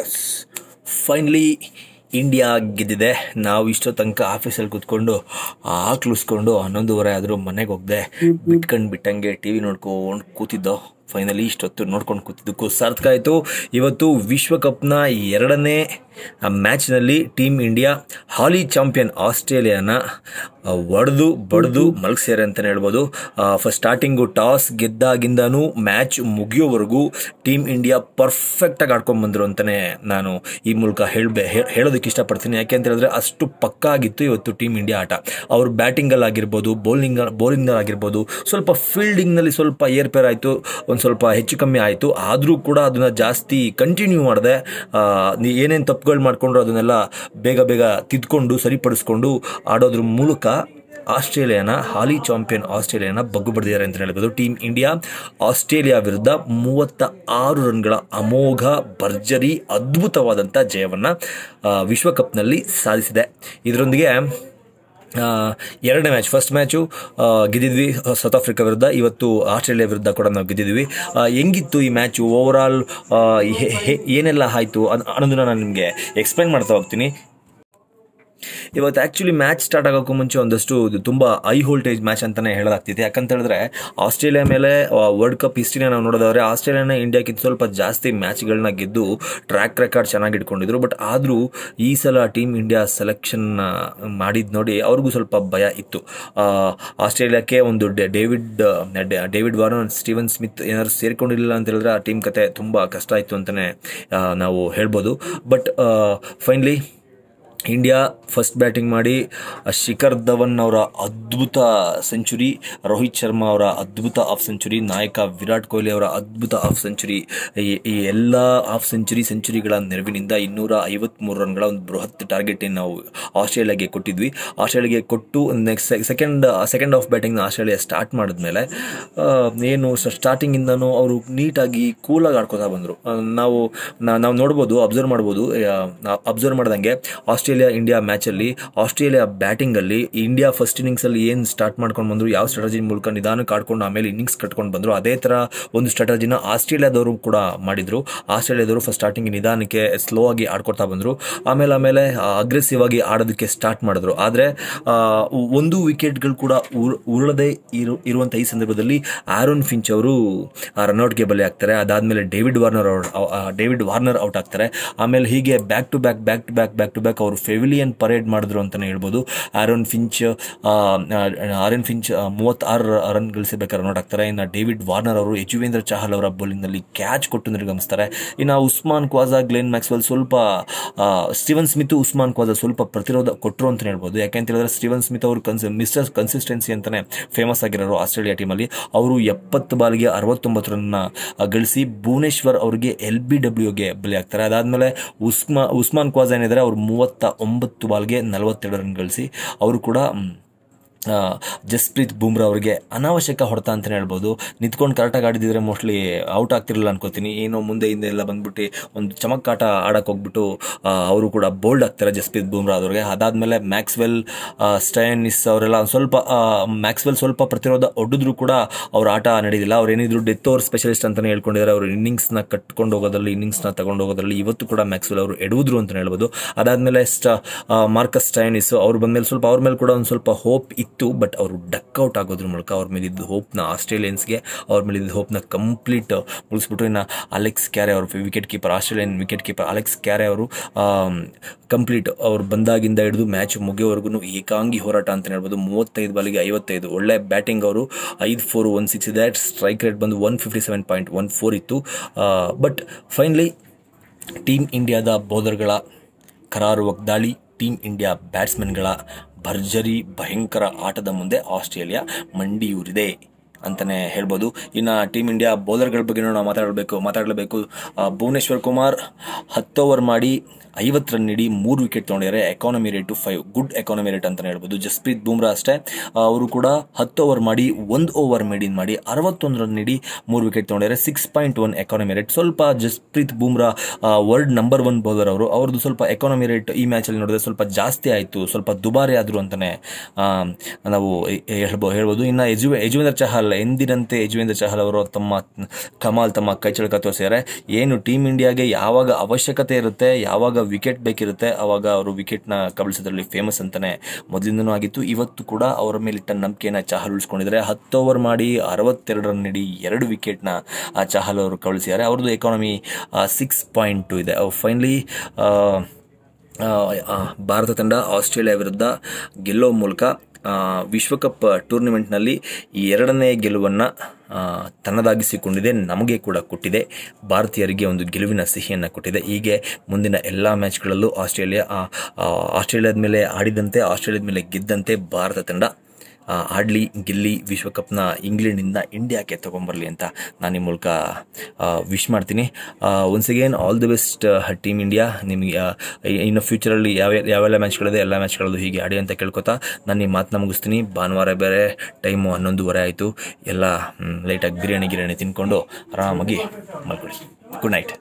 S finally India ಗೆದ್ದಿದೆ ನಾವು ಇಷ್ಟೋ ತನಕ ಆಫೀಸಲ್ಲಿ ಕೂತ್ಕೊಂಡು ಆಕ್ಲಿಸ್ಕೊಂಡು ಹನ್ನೊಂದುವರೆ ಆದರೂ ಮನೆಗೆ ಹೋಗದೆ ಬಿಟ್ಕೊಂಡು ಬಿಟ್ಟಂಗೆ ಟಿ ವಿ ನೋಡ್ಕೊಂಡು ಕೂತಿದ್ದೋ ಫೈನಲಿ ಇಷ್ಟೊತ್ತು ನೋಡ್ಕೊಂಡು ಕೂತಿದ್ದಕ್ಕೂ ಸಾರ್ಥಕ ಆಯಿತು ಇವತ್ತು ವಿಶ್ವಕಪ್ನ ಎರಡನೇ ಮ್ಯಾಚ್ನಲ್ಲಿ ಟೀಮ್ ಇಂಡಿಯಾ ಹಾಲಿ ಚಾಂಪಿಯನ್ ಆಸ್ಟ್ರೇಲಿಯಾನ ಒಡೆದು ಬಡ್ದು ಮಲಗಿಸ್ಯಾರೆ ಅಂತಲೇ ಹೇಳ್ಬೋದು ಫಸ್ಟ್ ಸ್ಟಾರ್ಟಿಂಗು ಟಾಸ್ ಗೆದ್ದಾಗಿಂದನೂ ಮ್ಯಾಚ್ ಮುಗಿಯೋವರೆಗೂ ಟೀಮ್ ಇಂಡಿಯಾ ಪರ್ಫೆಕ್ಟಾಗಿ ಆಡ್ಕೊಂಡು ಬಂದರು ಅಂತಲೇ ನಾನು ಈ ಮೂಲಕ ಹೇಳಬೇ ಹೇಳೋದಕ್ಕೆ ಇಷ್ಟಪಡ್ತೀನಿ ಯಾಕೆ ಅಂತ ಹೇಳಿದ್ರೆ ಅಷ್ಟು ಪಕ್ಕ ಆಗಿತ್ತು ಇವತ್ತು ಟೀಮ್ ಇಂಡಿಯಾ ಆಟ ಅವರು ಆಗಿರ್ಬೋದು ಬೌಲಿಂಗ್ ಆಗಿರ್ಬೋದು ಸ್ವಲ್ಪ ಫೀಲ್ಡಿಂಗ್ನಲ್ಲಿ ಸ್ವಲ್ಪ ಏರ್ಪೇರಾಯಿತು ಒಂದು ಸ್ವಲ್ಪ ಹೆಚ್ಚು ಕಮ್ಮಿ ಆಯಿತು ಆದರೂ ಕೂಡ ಅದನ್ನು ಜಾಸ್ತಿ ಕಂಟಿನ್ಯೂ ಮಾಡಿದೆ ಏನೇನು ತಪ್ಪುಗಳು ಮಾಡಿಕೊಂಡ್ರು ಅದನ್ನೆಲ್ಲ ಬೇಗ ಬೇಗ ತಿದ್ಕೊಂಡು ಸರಿಪಡಿಸ್ಕೊಂಡು ಆಡೋದ್ರ ಮೂಲಕ ಆಸ್ಟ್ರೇಲಿಯಾನ ಹಾಲಿ ಚಾಂಪಿಯನ್ ಆಸ್ಟ್ರೇಲಿಯಾನ ಬಗ್ಗು ಬಡಿದಿದ್ದಾರೆ ಅಂತ ಹೇಳ್ಬೋದು ಟೀಮ್ ಇಂಡಿಯಾ ಆಸ್ಟ್ರೇಲಿಯಾ ವಿರುದ್ಧ ಮೂವತ್ತ ಆರು ರನ್ಗಳ ಅಮೋಘ ಭರ್ಜರಿ ಅದ್ಭುತವಾದಂಥ ಜಯವನ್ನು ವಿಶ್ವಕಪ್ನಲ್ಲಿ ಸಾಧಿಸಿದೆ ಇದರೊಂದಿಗೆ ಎರಡನೇ ಮ್ಯಾಚ್ ಫಸ್ಟ್ ಮ್ಯಾಚು ಗೆದ್ದಿದ್ವಿ ಸೌತ್ ಆಫ್ರಿಕಾ ವಿರುದ್ಧ ಇವತ್ತು ಆಸ್ಟ್ರೇಲಿಯಾ ವಿರುದ್ಧ ಕೂಡ ನಾವು ಗೆದ್ದಿದ್ವಿ ಹೆಂಗಿತ್ತು ಈ ಮ್ಯಾಚು ಓವರ್ ಆಲ್ ಏನೆಲ್ಲ ಆಯಿತು ಅನ್ನೋದನ್ನ ನಾನು ನಿಮಗೆ ಎಕ್ಸ್ಪ್ಲೈನ್ ಮಾಡ್ತಾ ಹೋಗ್ತೀನಿ ಇವತ್ತು ಆ್ಯಕ್ಚುಲಿ ಮ್ಯಾಚ್ ಸ್ಟಾರ್ಟ್ ಆಗೋಕ್ಕೂ ಮುಂಚೆ ಒಂದಷ್ಟು ತುಂಬ ಹೈ ವೋಲ್ಟೇಜ್ ಮ್ಯಾಚ್ ಅಂತಲೇ ಹೇಳೋದಾಗ್ತಿತ್ತು ಯಾಕಂತ ಹೇಳಿದ್ರೆ ಆಸ್ಟ್ರೇಲಿಯಾ ಮೇಲೆ ವರ್ಲ್ಡ್ ಕಪ್ ಹಿಸ್ಟ್ರಿನ ನಾವು ನೋಡೋದಾದ್ರೆ ಆಸ್ಟ್ರೇಲಿಯಾನ ಇಂಡಿಯಾಕ್ಕಿಂತ ಸ್ವಲ್ಪ ಜಾಸ್ತಿ ಮ್ಯಾಚ್ಗಳನ್ನ ಗೆದ್ದು ಟ್ರ್ಯಾಕ್ ರೆಕಾರ್ಡ್ ಚೆನ್ನಾಗಿ ಬಟ್ ಆದರೂ ಈ ಸಲ ಟೀಮ್ ಇಂಡಿಯಾ ಸೆಲೆಕ್ಷನ್ ಮಾಡಿದ್ ನೋಡಿ ಅವ್ರಿಗೂ ಸ್ವಲ್ಪ ಭಯ ಇತ್ತು ಆಸ್ಟ್ರೇಲಿಯಾಕ್ಕೆ ಒಂದು David David Warner Steven Smith ಏನಾದ್ರು ಸೇರಿಕೊಂಡಿಲ್ಲ ಅಂತ ಹೇಳಿದ್ರೆ ಆ ಟೀಮ್ ಕತೆ ತುಂಬ ಕಷ್ಟ ಇತ್ತು ಅಂತಲೇ ನಾವು ಹೇಳ್ಬೋದು but finally India first batting ಮಾಡಿ ಶಿಖರ್ ಧವನ್ ಅವರ ಅದ್ಭುತ ಸೆಂಚುರಿ ರೋಹಿತ್ ಶರ್ಮಾ ಅವರ ಅದ್ಭುತ ಹಾಫ್ ಸೆಂಚುರಿ ನಾಯಕ ವಿರಾಟ್ ಕೊಹ್ಲಿ ಅವರ ಅದ್ಭುತ ಹಾಫ್ ಸೆಂಚುರಿ ಈ ಎಲ್ಲ ಹಾಫ್ ಸೆಂಚುರಿ ಸೆಂಚುರಿಗಳ ನೆರವಿನಿಂದ ಇನ್ನೂರ ಐವತ್ಮೂರು ರನ್ಗಳ ಒಂದು ಬೃಹತ್ ಟಾರ್ಗೆಟ್ ನಾವು ಆಸ್ಟ್ರೇಲಿಯಾಗೆ ಕೊಟ್ಟಿದ್ವಿ ಆಸ್ಟ್ರೇಲಿಯಾಗೆ ಕೊಟ್ಟು ನೆಕ್ಸ್ಟ್ ಸೆಕೆಂಡ್ ಸೆಕೆಂಡ್ ಆಫ್ ಬ್ಯಾಟಿಂಗ್ನ ಆಸ್ಟ್ರೇಲಿಯಾ ಸ್ಟಾರ್ಟ್ ಮಾಡಿದ್ಮೇಲೆ ಏನು ಸ್ಟಾರ್ಟಿಂಗಿಂದನೂ ಅವರು ನೀಟಾಗಿ ಕೂಲಾಗಿ ಆಡ್ಕೊತಾ ಬಂದರು ನಾವು ನಾವು ನೋಡ್ಬೋದು ಅಬ್ಸರ್ವ್ ಮಾಡ್ಬೋದು ಅಬ್ಸರ್ವ್ ಮಾಡ್ದಂಗೆ ಆಸ್ಟ್ರೇಲಿಯಾ ಆಸ್ಟ್ರೇಲಿಯಾ ಇಂಡಿಯಾ ಮ್ಯಾಚಲ್ಲಿ ಆಸ್ಟ್ರೇಲಿಯಾ ಬ್ಯಾಟಿಂಗ್ ಅಲ್ಲಿ ಇಂಡಿಯಾ ಫಸ್ಟ್ ಅಲ್ಲಿ ಏನ್ ಸ್ಟಾರ್ಟ್ ಮಾಡ್ಕೊಂಡು ಬಂದ್ರು ಯಾವ ಸ್ಟ್ರಾಟಜಿ ಮೂಲಕ ನಿಧಾನಕ್ಕೆ ಆಡ್ಕೊಂಡು ಆಮೇಲೆ ಇನ್ನಿಂಗ್ಸ್ ಕಟ್ಕೊಂಡು ಬಂದ್ರು ಅದೇ ಥರ ಒಂದು ಸ್ಟ್ರಾಟಜಿನ ಆಸ್ಟ್ರೇಲಿಯಾದವರು ಕೂಡ ಮಾಡಿದ್ರು ಆಸ್ಟ್ರೇಲಿಯಾದವರು ಫಸ್ಟ್ ಸ್ಟಾರ್ಟಿಂಗ್ ನಿಧಾನಕ್ಕೆ ಸ್ಲೋ ಆಗಿ ಆಡ್ಕೊಳ್ತಾ ಬಂದ್ರು ಆಮೇಲೆ ಆಮೇಲೆ ಅಗ್ರೆಸಿವ್ ಆಗಿ ಆಡೋದಕ್ಕೆ ಸ್ಟಾರ್ಟ್ ಮಾಡಿದ್ರು ಆದ್ರೆ ಒಂದು ವಿಕೆಟ್ಗಳು ಕೂಡ ಉರುಳದೇ ಇರು ಇರುವಂಥ ಈ ಸಂದರ್ಭದಲ್ಲಿ ಆರೋನ್ ಫಿಂಚ್ ಅವರು ರನ್ಔಟ್ಗೆ ಬಲಿ ಆಗ್ತಾರೆ ಅದಾದ್ಮೇಲೆ David Warner David Warner out ಆಗ್ತಾರೆ ಆಮೇಲೆ ಹೀಗೆ back to back back to back back to back ಅವರು ಫೆವಿಲಿಯನ್ ಪರೇಡ್ ಮಾಡಿದ್ರು ಅಂತಲೇ ಹೇಳ್ಬೋದು ಆರೋನ್ ಫಿಂಚ್ ಆರನ್ ಫಿಂಚ್ ಮೂವತ್ತಾರು ರನ್ ಗಳಿಸಬೇಕಾದ್ರೆ ಆಗ್ತಾರೆ ಇನ್ನು ಡೇವಿಡ್ ವಾರ್ನರ್ ಅವರು ಯಜುವೇಂದ್ರ ಚಹಲ್ ಅವರ ಬೌಲಿಂಗ್ನಲ್ಲಿ ಕ್ಯಾಚ್ ಕೊಟ್ಟು ನಿರ್ಗಮಿಸ್ತಾರೆ ಇನ್ನು ಉಸ್ಮಾನ್ ಕ್ವಾಜಾ ಗ್ಲೆನ್ ಮ್ಯಾಕ್ಸ್ವೆಲ್ ಸ್ವಲ್ಪ ಸ್ಟೀವನ್ ಸ್ಮಿತ್ ಉಸ್ಮಾನ್ ಕ್ವಾಜಾ ಸ್ವಲ್ಪ ಪ್ರತಿರೋಧ ಕೊಟ್ಟರು ಅಂತಲೇ ಹೇಳ್ಬೋದು ಅಂತ ಹೇಳಿದ್ರೆ ಸ್ಟೀವನ್ ಸ್ಮಿತ್ ಅವರು ಕನ್ಸ್ ಮಿಸ್ಟರ್ ಕನ್ಸಿಸ್ಟೆನ್ಸಿ ಅಂತಲೇ ಫೇಮಸ್ ಆಗಿರೋರು ಆಸ್ಟ್ರೇಲಿಯಾ ಟೀಮಲ್ಲಿ ಅವರು ಎಪ್ಪತ್ತು ಬಾಲ್ಗೆ ಅರವತ್ತೊಂಬತ್ತು ರನ್ನ ಗಳಿಸಿ ಭುವನೇಶ್ವರ್ ಅವರಿಗೆ ಎಲ್ ಬಿ ಡಬ್ಲ್ಯೂಗೆ ಬಲಿ ಆಗ್ತಾರೆ ಅದಾದಮೇಲೆ ಉಸ್ಮಾ ಉಸ್ಮಾನ್ ಕ್ವಾಜಾ ಏನಿದ್ದಾರೆ ಅವರು ಮೂವತ್ತ ಒಂಬತ್ತು ಬಾಲ್ಗೆ ನಲವತ್ತೆರಡು ರನ್ ಗಳಿಸಿ ಅವರು ಕೂಡ ಜಸ್ಪ್ರೀತ್ ಬೂಮ್ರಾ ಅವರಿಗೆ ಅನಾವಶ್ಯಕ ಹೊಡೆತ ಅಂತಲೇ ಹೇಳ್ಬೋದು ನಿಂತ್ಕೊಂಡು ಕರೆಕ್ಟಾಗಿ ಆಡಿದಿದ್ರೆ ಮೋಸ್ಟ್ಲಿ ಔಟ್ ಆಗ್ತಿರಲಿಲ್ಲ ಅನ್ಕೋತೀನಿ ಏನೋ ಮುಂದೆ ಹಿಂದೆ ಎಲ್ಲ ಬಂದ್ಬಿಟ್ಟು ಒಂದು ಚಮಕ್ಕಾಟ ಆಡೋಕ್ಕೆ ಹೋಗ್ಬಿಟ್ಟು ಅವರು ಕೂಡ ಬೋಲ್ಡ್ ಆಗ್ತಾರೆ ಜಸ್ಪ್ರೀತ್ ಬೂಮ್ರಾ ಅವ್ರಿಗೆ ಅದಾದಮೇಲೆ ಮ್ಯಾಕ್ಸ್ವೆಲ್ ಸ್ಟೈನಿಸ್ ಅವರೆಲ್ಲ ಒಂದು ಸ್ವಲ್ಪ ಮ್ಯಾಕ್ಸ್ವೆಲ್ ಸ್ವಲ್ಪ ಪ್ರತಿರೋಧ ಒಡ್ಡಿದ್ರು ಕೂಡ ಅವ್ರ ಆಟ ನಡೆದಿಲ್ಲ ಅವ್ರು ಏನಿದ್ರು ಡೆತ್ ಓವರ್ ಸ್ಪೆಷಲಿಸ್ಟ್ ಅಂತಲೇ ಹೇಳ್ಕೊಂಡಿದ್ದಾರೆ ಅವರು ಇನ್ನಿಂಗ್ಸ್ನ ಕಟ್ಕೊಂಡು ಹೋಗೋದ್ರಲ್ಲಿ ಇನ್ನಿಂಗ್ಸ್ನ ತಗೊಂಡು ಹೋಗೋದ್ರಲ್ಲಿ ಇವತ್ತು ಕೂಡ ಮ್ಯಾಕ್ಸ್ವೆಲ್ ಅವರು ಎಡುವುದ್ರು ಅಂತಲೇ ಹೇಳ್ಬೋದು ಅದಾದಮೇಲೆ ಸ್ಟ ಮಾರ್ಕಸ್ ಸ್ಟೈನಿಸ್ ಅವ್ರು ಬಂದಮೇಲೆ ಸ್ವಲ್ಪ ಅವ್ರ ಮೇಲೆ ಕೂಡ ಒಂದು ಸ್ವಲ್ಪ ಹೋಪ್ ಇತ್ತು ಇತ್ತು ಬಟ್ ಅವರು ಡಕ್ಔಟ್ ಆಗೋದ್ರ ಮೂಲಕ ಅವ್ರ ಮೇಲಿದ್ದ ಹೋಪ್ನ ಆಸ್ಟ್ರೇಲಿಯನ್ಸ್ಗೆ ಅವ್ರ ಮೇಲಿದ್ದ ಹೋಪ್ನ ಕಂಪ್ಲೀಟ್ ಮುಗಿಸ್ಬಿಟ್ಟು ಇನ್ನು ಅಲೆಕ್ಸ್ ಕ್ಯಾರೆ ಅವರು wicket keeper Australian wicket keeper Alex Carey ಅವರು ಕಂಪ್ಲೀಟ್ ಅವ್ರು ಬಂದಾಗಿಂದ ಹಿಡಿದು ಮ್ಯಾಚ್ ಮುಗಿಯೋವರೆಗೂ ಏಕಾಂಗಿ ಹೋರಾಟ ಅಂತ ಹೇಳ್ಬೋದು ಮೂವತ್ತೈದು ಬಾಲಿಗೆ ಐವತ್ತೈದು ಒಳ್ಳೆ ಬ್ಯಾಟಿಂಗ್ ಅವರು ಐದು ಫೋರ್ ಒನ್ ಸಿಕ್ಸ್ ಇದೆ ಸ್ಟ್ರೈಕ್ ರೇಟ್ ಬಂದು one fifty seven point one four ಇತ್ತು ಬಟ್ ಫೈನಲಿ ಟೀಮ್ ಇಂಡಿಯಾದ ಬೌಲರ್ಗಳ ಕರಾರು ವಾಗ್ದಾಳಿ ಟೀಮ್ ಇಂಡಿಯಾ ಬ್ಯಾಟ್ಸ್ಮನ್ಗಳ ಭರ್ಜರಿ ಭಯಂಕರ ಆಟದ ಮುಂದೆ ಆಸ್ಟ್ರೇಲಿಯಾ ಮಂಡಿಯೂರಿದೆ ಅಂತಲೇ ಹೇಳ್ಬೋದು ಇನ್ನು ಟೀಮ್ ಇಂಡಿಯಾ ಬೌಲರ್ಗಳ ಬಗ್ಗೆ ನಾವು ಮಾತಾಡಬೇಕು ಮಾತಾಡಲೇಬೇಕು ಭುವನೇಶ್ವರ್ ಕುಮಾರ್ ಹತ್ತು ಓವರ್ ಮಾಡಿ ಐವತ್ತು ರನ್ ನೀಡಿ ಮೂರು ವಿಕೆಟ್ ತಗೊಂಡಿದ್ದಾರೆ economy rate two five good economy rate ಅಂತಲೇ ಹೇಳ್ಬೋದು ಜಸ್ಪ್ರೀತ್ ಬೂಮ್ರಾ ಅಷ್ಟೇ ಅವರು ಕೂಡ ಹತ್ತು ಓವರ್ ಮಾಡಿ ಒಂದು ಓವರ್ ಮೇಡಿನ್ ಮಾಡಿ ಅರವತ್ತೊಂದು ರನ್ ನೀಡಿ ಮೂರು ವಿಕೆಟ್ ತಗೊಂಡಿದ್ದಾರೆ six point one economy rate ಸ್ವಲ್ಪ Jasprit Bumrah world number one bowler ಅವರು ಅವ್ರದ್ದು ಸ್ವಲ್ಪ ಎಕಾನಮಿ ರೇಟ್ ಈ ಮ್ಯಾಚಲ್ಲಿ ನೋಡಿದ್ರೆ ಸ್ವಲ್ಪ ಜಾಸ್ತಿ ಆಯಿತು ಸ್ವಲ್ಪ ದುಬಾರಿ ಆದರು ಅಂತಲೇ ನಾವು ಹೇಳ್ಬೋ ಹೇಳ್ಬೋದು ಇನ್ನು ಯಜು ಯಜುವೇಂದ್ರ ಚಹಲ್ ಎಂದಿನಂತೆ ಯಜುವೇಂದ್ರ ಚಹಲ್ ಅವರು ತಮ್ಮ ಕಮಾಲ್ ತಮ್ಮ ಕೈ ಚಳಕ ತೋರಿಸಿದ್ದಾರೆ ಏನು ಟೀಮ್ ಇಂಡಿಯಾಗೆ ಯಾವಾಗ ಅವಶ್ಯಕತೆ ಇರುತ್ತೆ ಯಾವಾಗ ವಿಕೆಟ್ ಬೇಕಿರುತ್ತೆ ಅವಾಗ ಅವರು ವಿಕೆಟ್ನ ಕಬಳಿಸೋದ್ರಲ್ಲಿ ಫೇಮಸ್ ಅಂತಾನೆ ಮೊದಲಿಂದನೂ ಆಗಿತ್ತು ಇವತ್ತು ಕೂಡ ಅವರ ಮೇಲಿಟ್ಟ ನಂಬಿಕೆಯನ್ನು ಚಹಲ್ ಉಳಿಸ್ಕೊಂಡಿದ್ದಾರೆ ಹತ್ತು ಓವರ್ ಮಾಡಿ ಅರವತ್ತೆರಡು ರನ್ ನೀಡಿ ಎರಡು ವಿಕೆಟ್ನ ಚಹಲ್ ಅವರು ಕಬಳಿಸಿದ್ದಾರೆ ಅವ್ರದ್ದು ಎಕಾನಮಿ ಸಿಕ್ಸ್ ಪಾಯಿಂಟ್ ಟು ಇದೆ ಫೈನಲಿ ಭಾರತ ತಂಡ ಆಸ್ಟ್ರೇಲಿಯಾ ವಿರುದ್ಧ ಗೆಲ್ಲೋ ಮೂಲಕ ವಿಶ್ವಕಪ್ ಟೂರ್ನಿಮೆಂಟ್ನಲ್ಲಿ ಎರಡನೇ ಗೆಲುವನ್ನು ತನ್ನದಾಗಿಸಿಕೊಂಡಿದೆ ನಮಗೆ ಕೂಡ ಕೊಟ್ಟಿದೆ ಭಾರತೀಯರಿಗೆ ಒಂದು ಗೆಲುವಿನ ಸಿಹಿಯನ್ನು ಕೊಟ್ಟಿದೆ ಹೀಗೆ ಮುಂದಿನ ಎಲ್ಲ ಮ್ಯಾಚ್ಗಳಲ್ಲೂ ಆಸ್ಟ್ರೇಲಿಯಾ ಆಸ್ಟ್ರೇಲಿಯಾದ ಮೇಲೆ ಆಡಿದಂತೆ ಆಸ್ಟ್ರೇಲಿಯಾದ ಮೇಲೆ ಗೆದ್ದಂತೆ ಭಾರತ ತಂಡ ಆಡಲಿ ಗೆಲ್ಲಿ ವಿಶ್ವಕಪ್ನ ಇಂಗ್ಲೆಂಡಿಂದ ಇಂಡಿಯಾಕ್ಕೆ ತೊಗೊಂಬರಲಿ ಅಂತ ನಾನು ನಿಮ್ಮ ಮೂಲಕ ವಿಶ್ ಮಾಡ್ತೀನಿ once again all the best team India ನಿಮಗೆ ಇನ್ನು ಫ್ಯೂಚರಲ್ಲಿ ಯಾವ ಯಾವೆಲ್ಲ ಮ್ಯಾಚ್ಗಳಿದೆ ಎಲ್ಲ ಮ್ಯಾಚ್ಗಳದ್ದು ಹೀಗೆ ಆಡಿ ಅಂತ ಕೇಳ್ಕೊತಾ ನಾನು ನಿಮ್ಮ ಮಾತನ್ನ ಮುಗಿಸ್ತೀನಿ ಭಾನುವಾರ ಬೇರೆ ಟೈಮು ಹನ್ನೊಂದುವರೆ ಆಯಿತು ಎಲ್ಲ ಲೈಟಾಗಿ ಬಿರಿಯಾನಿ ಗಿರಿಯಾನಿ ತಿನ್ಕೊಂಡು ಆರಾಮಾಗಿ ಮಲ್ಕೊಳ್ಳಿ ಗುಡ್ ನೈಟ್